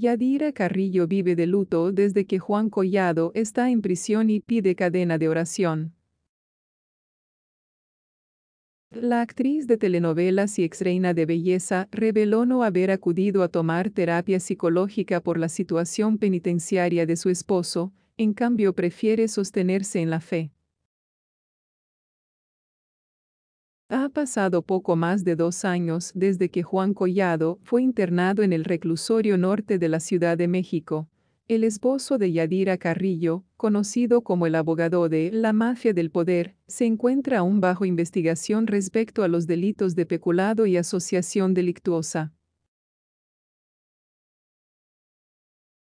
Yadira Carrillo vive de luto desde que Juan Collado está en prisión y pide cadena de oración. La actriz de telenovelas y exreina de belleza reveló no haber acudido a tomar terapia psicológica por la situación penitenciaria de su esposo, en cambio prefiere sostenerse en la fe. Ha pasado poco más de dos años desde que Juan Collado fue internado en el reclusorio norte de la Ciudad de México. El esposo de Yadira Carrillo, conocido como el abogado de la mafia del poder, se encuentra aún bajo investigación respecto a los delitos de peculado y asociación delictuosa.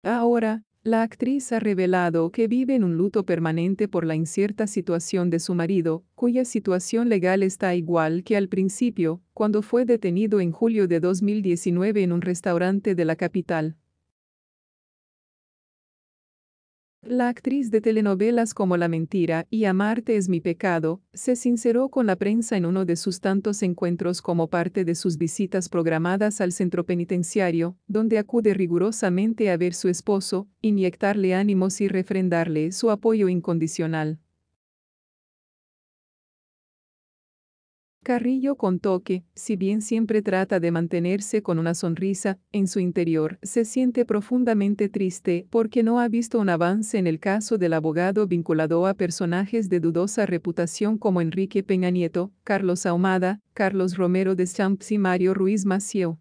Ahora, la actriz ha revelado que vive en un luto permanente por la incierta situación de su marido, cuya situación legal está igual que al principio, cuando fue detenido en julio de 2019 en un restaurante de la capital. La actriz de telenovelas como La Mentira y Amarte es mi pecado, se sinceró con la prensa en uno de sus tantos encuentros como parte de sus visitas programadas al centro penitenciario, donde acude rigurosamente a ver su esposo, inyectarle ánimos y refrendarle su apoyo incondicional. Carrillo contó que, si bien siempre trata de mantenerse con una sonrisa, en su interior se siente profundamente triste porque no ha visto un avance en el caso del abogado vinculado a personajes de dudosa reputación como Enrique Peña Nieto, Carlos Ahumada, Carlos Romero de Champs y Mario Ruiz Maciel,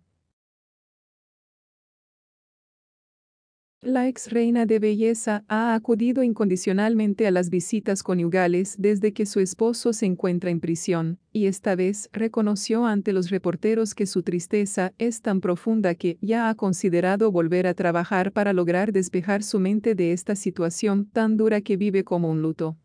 La ex reina de belleza ha acudido incondicionalmente a las visitas conyugales desde que su esposo se encuentra en prisión, y esta vez reconoció ante los reporteros que su tristeza es tan profunda que ya ha considerado volver a trabajar para lograr despejar su mente de esta situación tan dura que vive como un luto.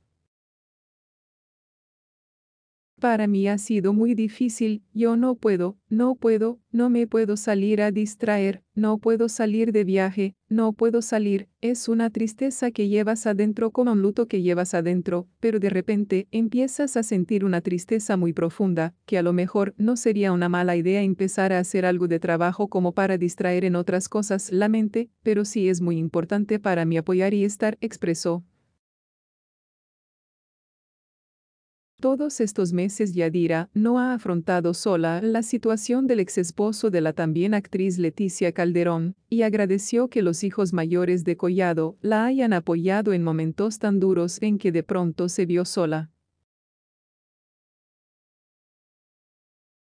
Para mí ha sido muy difícil, yo no puedo, no puedo, no me puedo salir a distraer, no puedo salir de viaje, no puedo salir, es una tristeza que llevas adentro como un luto que llevas adentro, pero de repente empiezas a sentir una tristeza muy profunda, que a lo mejor no sería una mala idea empezar a hacer algo de trabajo como para distraer en otras cosas la mente, pero sí es muy importante para mí apoyar y estar, expresó, Todos estos meses Yadira no ha afrontado sola la situación del exesposo de la también actriz Leticia Calderón, y agradeció que los hijos mayores de Collado la hayan apoyado en momentos tan duros en que de pronto se vio sola.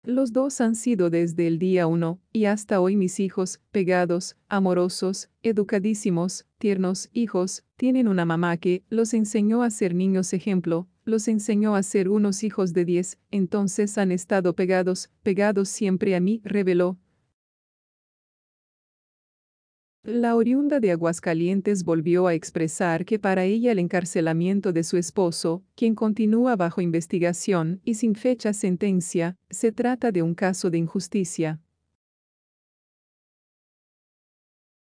Los dos han sido desde el día uno, y hasta hoy mis hijos, pegados, amorosos, educadísimos, tiernos hijos, tienen una mamá que los enseñó a ser niños ejemplo, los enseñó a ser unos hijos de diez, entonces han estado pegados, pegados siempre a mí, reveló. La oriunda de Aguascalientes volvió a expresar que para ella el encarcelamiento de su esposo, quien continúa bajo investigación y sin fecha sentencia, se trata de un caso de injusticia.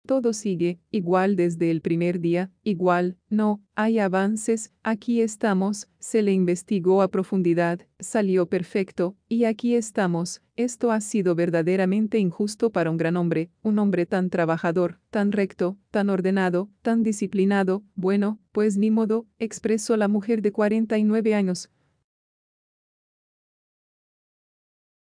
todo sigue, igual desde el primer día, igual, no, hay avances, aquí estamos, se le investigó a profundidad, salió perfecto, y aquí estamos, esto ha sido verdaderamente injusto para un gran hombre, un hombre tan trabajador, tan recto, tan ordenado, tan disciplinado, bueno, pues ni modo, expresó la mujer de 49 años,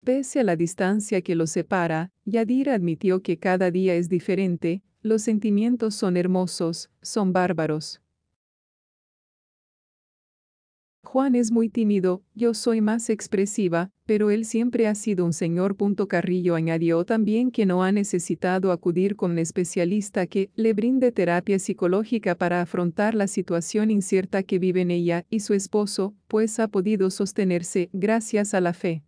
Pese a la distancia que los separa, Yadir admitió que cada día es diferente, los sentimientos son hermosos, son bárbaros. Juan es muy tímido, yo soy más expresiva, pero él siempre ha sido un señor. Carrillo añadió también que no ha necesitado acudir con un especialista que le brinde terapia psicológica para afrontar la situación incierta que viven ella y su esposo, pues ha podido sostenerse gracias a la fe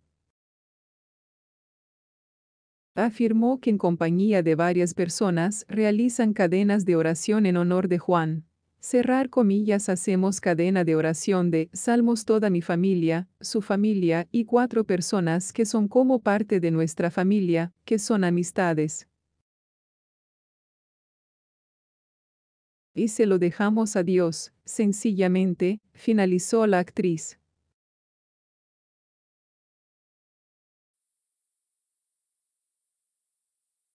afirmó que en compañía de varias personas realizan cadenas de oración en honor de Juan. Cerrar comillas hacemos cadena de oración de Salmos toda mi familia, su familia y cuatro personas que son como parte de nuestra familia, que son amistades. Y se lo dejamos a Dios, sencillamente, finalizó la actriz.